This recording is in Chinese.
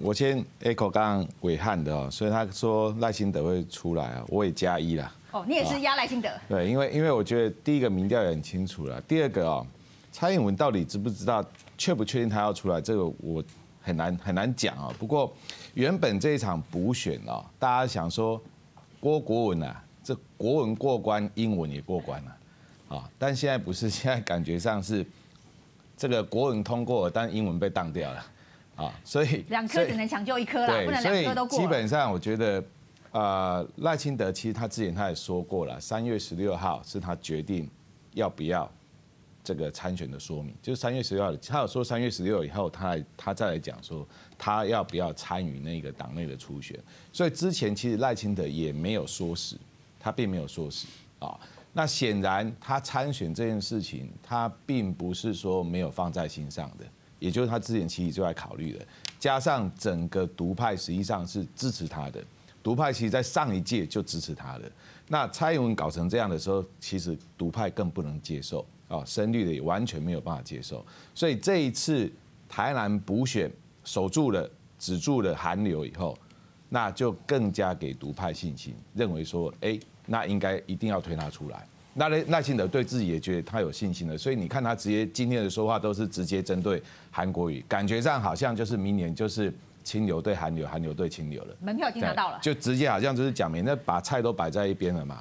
我先 echo 刚伟汉的哦，所以他说赖清德会出来啊，我也加一啦。哦，你也是压赖清德？对，因为因为我觉得第一个民调也很清楚了，第二个哦，蔡英文到底知不知道、确不确定他要出来，这个我很难很难讲啊。不过原本这一场补选哦，大家想说郭国文呐，这国文过关，英文也过关了啊，但现在不是，现在感觉上是这个国文通过，但英文被当掉了。啊，所以两颗只能抢救一颗啦，不能两颗都过。基本上，我觉得，呃，赖清德其实他之前他也说过了，三月十六号是他决定要不要这个参选的说明，就是三月十六，他有说三月十六以后他他再来讲说他要不要参与那个党内的初选。所以之前其实赖清德也没有说死，他并没有说死啊。那显然他参选这件事情，他并不是说没有放在心上的。也就是他之前其实就在考虑的，加上整个独派实际上是支持他的，独派其实，在上一届就支持他的。那蔡英文搞成这样的时候，其实独派更不能接受啊，深绿的也完全没有办法接受。所以这一次台南补选守住了，止住了寒流以后，那就更加给独派信心，认为说，哎，那应该一定要推他出来。那耐耐心德对自己也觉得他有信心了，所以你看他直接今天的说话都是直接针对韩国语，感觉上好像就是明年就是清流对韩流，韩流对清流了，门票已经拿到了，就直接好像就是讲明，那把菜都摆在一边了嘛。